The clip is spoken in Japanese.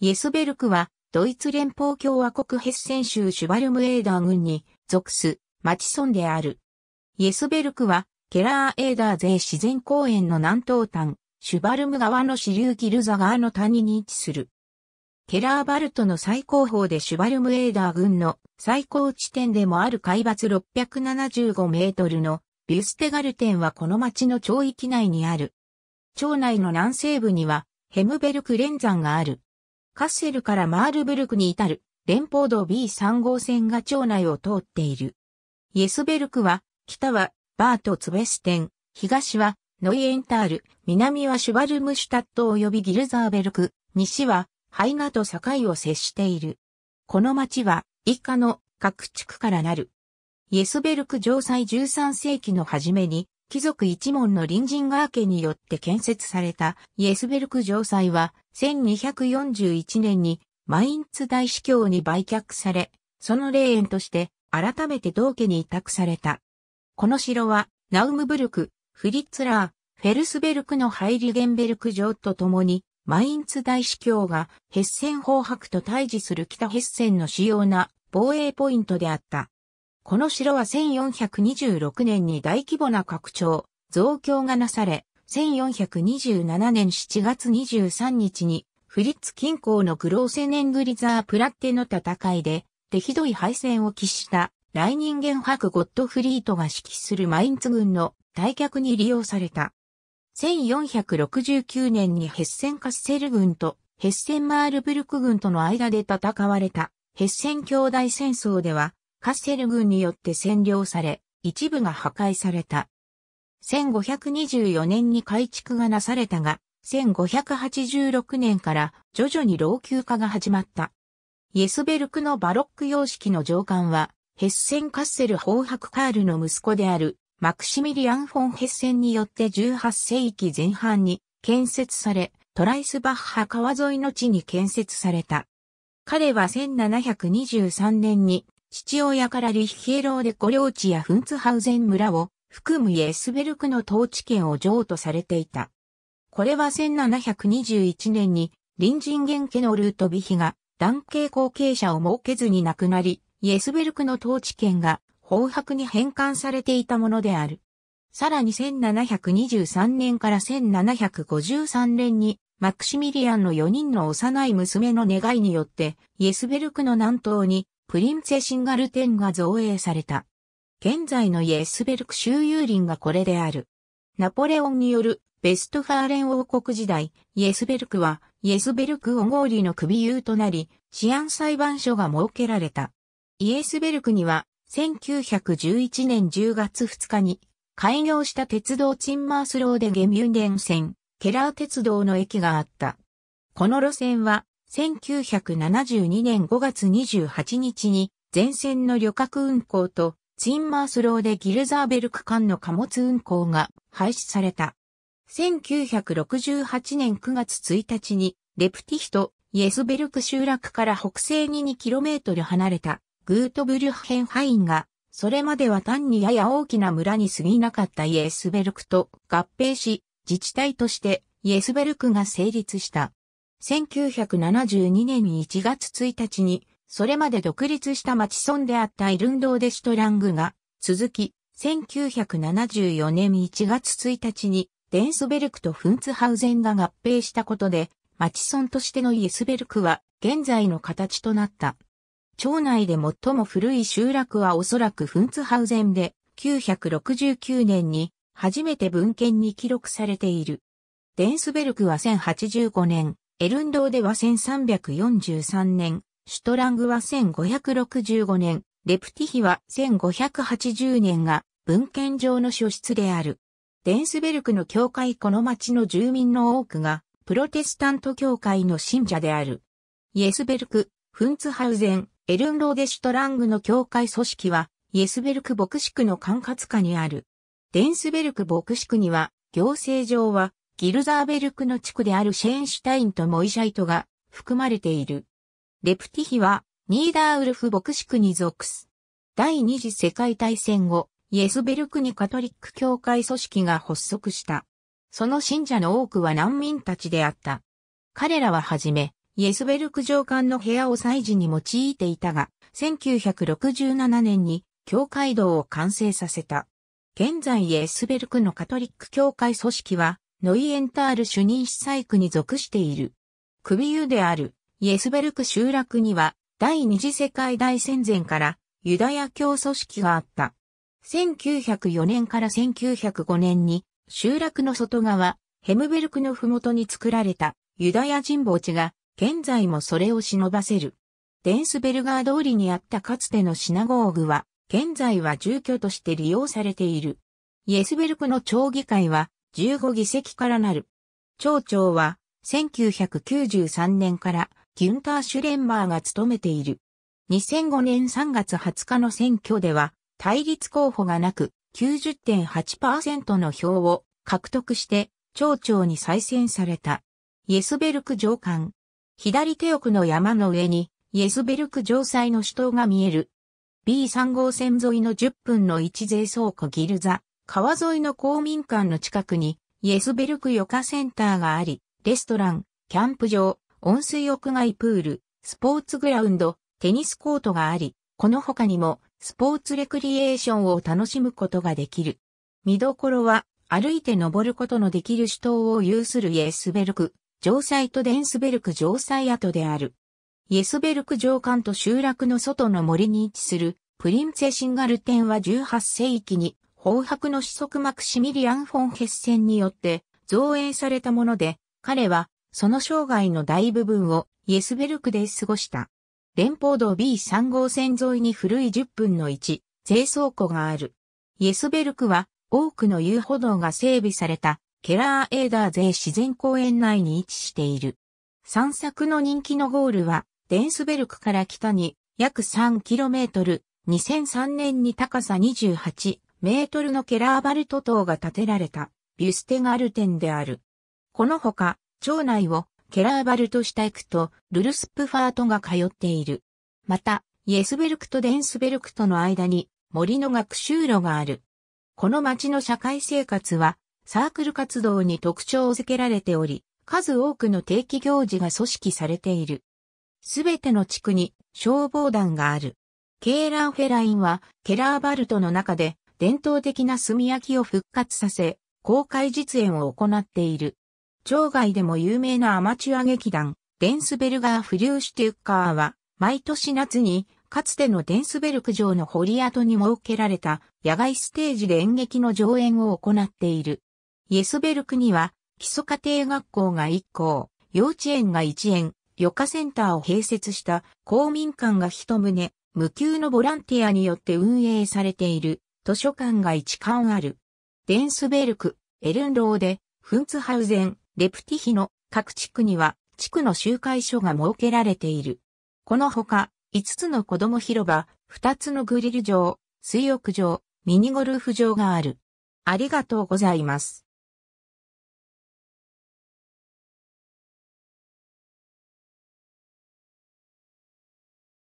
イエスベルクは、ドイツ連邦共和国ヘッセン州シュバルムエーダー郡に属す町村である。イエスベルクは、ケラーエーダー税自然公園の南東端、シュバルム川の支流ギルザ川の谷に位置する。ケラーバルトの最高峰でシュバルムエーダー郡の最高地点でもある海抜675メートルのビュステガルテンはこの町の町域内にある。町内の南西部にはヘムベルク連山がある。カッセルからマールブルクに至る連邦道 B3 号線が町内を通っている。イエスベルクは、北はバート・ツベステン、東はノイエンタール、南はシュバルムシュタット及びギルザーベルク、西はハイガと境を接している。この町は以下の各地区からなる。イエスベルク城塞13世紀の初めに貴族一門の隣人川家によって建設されたイエスベルク城塞は1241年にマインツ大司教に売却され、その霊園として改めて同家に委託された。この城はナウムブルク、フリッツラー、フェルスベルクのハイリゲンベルク城と共にマインツ大司教がヘッセン砲白と対峙する北ヘッセンの主要な防衛ポイントであった。この城は1426年に大規模な拡張、増強がなされ、1427年7月23日に、フリッツ近郊のグローセネングリザープラッテの戦いで、手ひどい敗戦を喫した大人間博ゴッドフリートが指揮するマインツ軍の退却に利用された。1469年にヘッセンカッセル軍とヘッセンマールブルク軍との間で戦われたヘッセン兄弟戦争ではカッセル軍によって占領され、一部が破壊された。1524年に改築がなされたが、1586年から徐々に老朽化が始まった。イエスベルクのバロック様式の上官は、ヘッセン・カッセル・ホーハク・カールの息子である、マクシミリアン・フォン・ヘッセンによって18世紀前半に建設され、トライスバッハ川沿いの地に建設された。彼は1723年に父親からリヒエローで古領地やフンツハウゼン村を含むイエスベルクの統治権を譲渡されていた。これは1721年に隣人元家のルートビヒが男系後継者を設けずに亡くなり、イエスベルクの統治権が法白に返還されていたものである。さらに1723年から1753年にマクシミリアンの4人の幼い娘の願いによってイエスベルクの南東にプリンツェシンガルテンが造営された。現在のイエスベルク周遊林がこれである。ナポレオンによるベストファーレン王国時代、イエスベルクはイエスベルクオゴーリの首優となり、治安裁判所が設けられた。イエスベルクには1911年10月2日に開業した鉄道チンマースローデゲミュンデン線、ケラー鉄道の駅があった。この路線は1972年5月28日に前線の旅客運行とツインマースローでギルザーベルク間の貨物運行が廃止された。1968年9月1日にレプティヒト、イエスベルク集落から北西に 2km 離れたグートブルヘンハインがそれまでは単にやや大きな村に過ぎなかったイエスベルクと合併し、自治体としてイエスベルクが成立した。1972年1月1日に、それまで独立した町村であったイルンドーデシュトラングが、続き、1974年1月1日に、デンスベルクとフンツハウゼンが合併したことで、町村としてのイエスベルクは、現在の形となった。町内で最も古い集落はおそらくフンツハウゼンで、969年に、初めて文献に記録されている。デンスベルクは1085年、エルンドーでは1343年、シュトラングは1565年、レプティヒは1580年が文献上の書出である。デンスベルクの教会この町の住民の多くが、プロテスタント教会の信者である。イエスベルク、フンツハウゼン、エルンローデシュトラングの教会組織は、イエスベルク牧師区の管轄下にある。デンスベルク牧師区には、行政上はギルザーベルクの地区であるシェーンシュタインとモイシャイトが含まれている。レプティヒはニーダーウルフ牧師区に属す。第二次世界大戦後、イエスベルクにカトリック教会組織が発足した。その信者の多くは難民たちであった。彼らははじめ、イエスベルク上官の部屋を祭事に用いていたが、1967年に教会堂を完成させた。現在イエスベルクのカトリック教会組織は、ノイエンタール主任司祭区に属している。クビユであるイエスベルク集落には第二次世界大戦前からユダヤ教組織があった。1904年から1905年に集落の外側、ヘムベルクの麓に作られたユダヤ人墓地が現在もそれを忍ばせる。デンスベルガー通りにあったかつてのシナゴーグは現在は住居として利用されている。イエスベルクの町議会は15議席からなる。町長は、1993年からギュンター・シュレンマーが務めている。2005年3月20日の選挙では、対立候補がなく90.8%の票を獲得して町長に再選された。イエスベルク上官。左手奥の山の上にイエスベルク城塞の首都が見える。B3 号線沿いの10分の1税倉庫ギルザ。川沿いの公民館の近くに、イエスベルクヨカセンターがあり、レストラン、キャンプ場、温水屋外プール、スポーツグラウンド、テニスコートがあり、この他にも、スポーツレクリエーションを楽しむことができる。見どころは、歩いて登ることのできる主都を有するイエスベルク、城塞とデンスベルク城塞跡である。イエスベルク城館と集落の外の森に位置する、プリンツェシンガルテンは18世紀に紅白の子息マクシミリアン・フォン・ヘッセンによって造営されたもので、彼はその生涯の大部分をイエスベルクで過ごした。連邦道 B3 号線沿いに古い10分の1、税倉庫がある。イエスベルクは多くの遊歩道が整備されたケラーエーダー税自然公園内に位置している。散策の人気のゴールはデンスベルクから北に約 3km、2003年に高さ28メートルのケラーバルト島が建てられた、ビュステガルテンである。このほか、町内をケラーバルトシュタイクとルルスプファートが通っている。また、イエスベルクとデンスベルクとの間に森の学習路がある。この町の社会生活はサークル活動に特徴を付けられており、数多くの定期行事が組織されている。すべての地区に消防団がある。ケーラーフェラインはケラーバルトの中で伝統的な炭焼きを復活させ、公開実演を行っている。町外でも有名なアマチュア劇団、デンスベルガー・フリューシュテュッカーは、毎年夏に、かつてのデンスベルク城の堀跡に設けられた野外ステージで演劇の上演を行っている。イエスベルクには、基礎家庭学校が1校、幼稚園が1園、余暇センターを併設した公民館が一棟、無給のボランティアによって運営されている。図書館が一館ある。デンスベルク、エルンローで、フンツハウゼン、レプティヒの各地区には、地区の集会所が設けられている。このほか、5つの子供広場、2つのグリル場、水浴場、ミニゴルフ場がある。ありがとうございます。